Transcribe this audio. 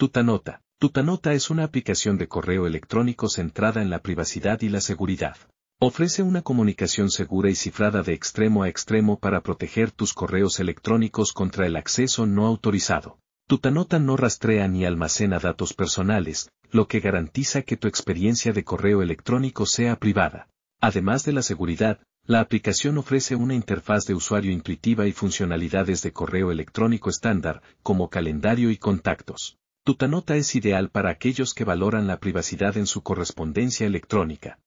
Tutanota. Tutanota es una aplicación de correo electrónico centrada en la privacidad y la seguridad. Ofrece una comunicación segura y cifrada de extremo a extremo para proteger tus correos electrónicos contra el acceso no autorizado. Tutanota no rastrea ni almacena datos personales, lo que garantiza que tu experiencia de correo electrónico sea privada. Además de la seguridad, la aplicación ofrece una interfaz de usuario intuitiva y funcionalidades de correo electrónico estándar, como calendario y contactos. Tutanota es ideal para aquellos que valoran la privacidad en su correspondencia electrónica.